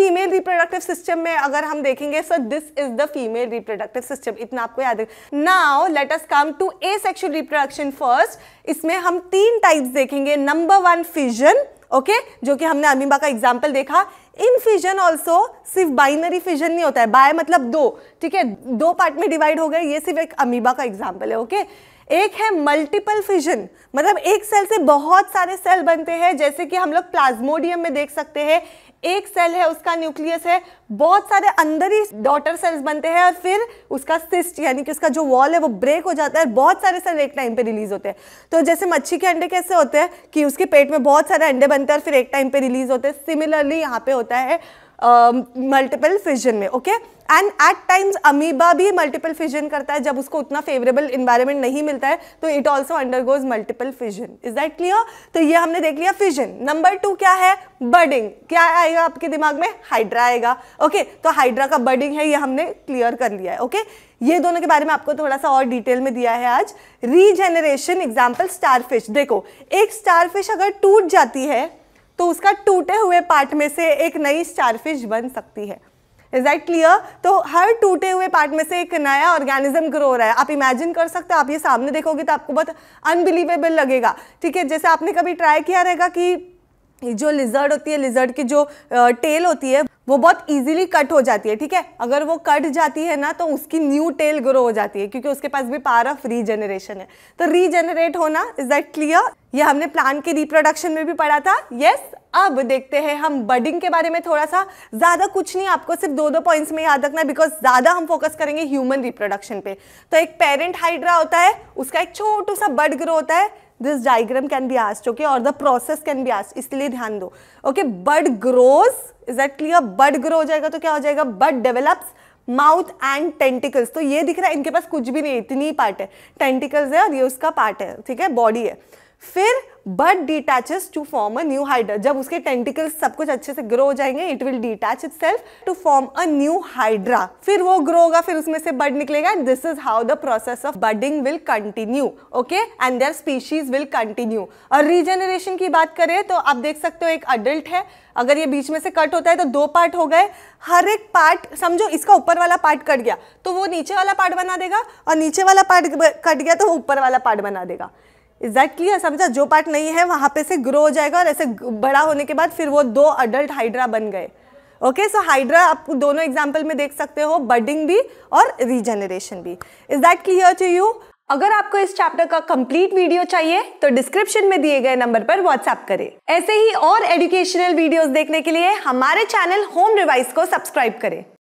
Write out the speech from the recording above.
Female reproductive system में अगर हम देखेंगे so this is the female reproductive system इतना आपको याद रखें now let us come to asexual reproduction first इसमें हम तीन टाइप्स देखेंगे नंबर वन फिजन ओके जो कि हमने अमीबा का एग्जाम्पल देखा इन फिजन ऑल्सो सिर्फ बाइनरी फिजन नहीं होता है बाय मतलब दो ठीक है दो पार्ट में डिवाइड हो गए ये सिर्फ एक अमीबा का एग्जाम्पल है ओके okay? एक है मल्टीपल फिजन मतलब एक सेल से बहुत सारे सेल बनते हैं जैसे कि हम लोग प्लाज्मोडियम में देख सकते हैं एक सेल है उसका न्यूक्लियस है बहुत सारे अंदर ही डॉटर सेल्स बनते हैं और फिर उसका सिस्ट यानी कि उसका जो वॉल है वो ब्रेक हो जाता है बहुत सारे सेल एक टाइम पे रिलीज होते हैं तो जैसे मच्छी के अंडे कैसे होते हैं कि उसके पेट में बहुत सारे अंडे बनते हैं और फिर एक टाइम पे रिलीज होते हैं सिमिलरली यहाँ पे होता है मल्टीपल फिजन में okay and at times amoeba भी मल्टीपल फिजन करता है जब उसको उतना फेवरेबल इन्वायरमेंट नहीं मिलता है तो it also undergoes multiple fission is that clear तो ये हमने देख लिया फिजन नंबर टू क्या है बर्डिंग क्या आएगा आपके दिमाग में हाइड्रा आएगा ओके okay, तो हाइड्रा का बर्डिंग है ये हमने क्लियर कर लिया है ओके okay? ये दोनों के बारे में आपको थोड़ा सा और डिटेल में दिया है आज रीजेनरेशन एग्जाम्पल स्टारफिश देखो एक स्टारफिश अगर टूट जाती है तो उसका टूटे हुए पार्ट में से एक नई स्टारफिश बन सकती है इज दैट क्लियर तो हर टूटे हुए पार्ट में से एक नया ऑर्गेनिज्म ग्रो हो रहा है आप इमेजिन कर सकते हो आप ये सामने देखोगे तो आपको बहुत अनबिलीवेबल लगेगा ठीक है जैसे आपने कभी ट्राई किया रहेगा कि जो लिजर्ड होती है लिजर्ड की जो टेल होती है वो बहुत ईजिली कट हो जाती है ठीक है अगर वो कट जाती है ना तो उसकी न्यू टेल ग्रो हो जाती है क्योंकि उसके पास भी पावर ऑफ रीजनरेशन है तो रीजनरेट होना इज दैट क्लियर ये हमने प्लांट के रिप्रोडक्शन में भी पढ़ा था यस yes, अब देखते हैं हम बडिंग के बारे में थोड़ा सा ज़्यादा कुछ नहीं आपको सिर्फ दो दो पॉइंट्स में याद रखना है बिकॉज ज़्यादा हम फोकस करेंगे ह्यूमन रिप्रोडक्शन पे तो एक पेरेंट हाइड्रा होता है उसका एक छोटू सा बड ग्रो होता है this diagram can be asked okay और the process can be asked इसलिए ध्यान दो okay bud grows is that clear bud grow हो जाएगा तो क्या हो जाएगा bud develops mouth and tentacles तो ये दिख रहा है इनके पास कुछ भी नहीं इतनी पार्ट है टेंटिकल्स है और ये उसका पार्ट है ठीक है बॉडी है फिर but detaches to form a new hydra जब उसके टेंटिकल्स सब कुछ अच्छे से ग्रो हो जाएंगे it will detach itself to form a new hydra फिर वो ग्रो होगा फिर उसमें से बड निकलेगा and this is how the process of budding will continue okay and their species will continue और रीजेनरेशन की बात करें तो आप देख सकते हो एक अडल्ट है अगर ये बीच में से कट होता है तो दो पार्ट हो गए हर एक पार्ट समझो इसका ऊपर वाला पार्ट कट गया तो वो नीचे वाला पार्ट बना देगा और नीचे वाला पार्ट कट गया तो वो ऊपर वाला पार्ट बना देगा एग्जैक्टली exactly, समझा जो पार्ट नहीं है वहाँ पे से ग्रो हो जाएगा और ऐसे बड़ा होने के बाद फिर वो दो अडल्ट हाइड्रा बन गए ओके सो हाइड्रा आप दोनों एग्जाम्पल में देख सकते हो बडिंग भी और रीजनरेशन भी is that clear to you अगर आपको इस चैप्टर का कंप्लीट वीडियो चाहिए तो डिस्क्रिप्शन में दिए गए नंबर पर व्हाट्सएप करें ऐसे ही और एजुकेशनल वीडियोस देखने के लिए हमारे चैनल होम रिवाइज को सब्सक्राइब करें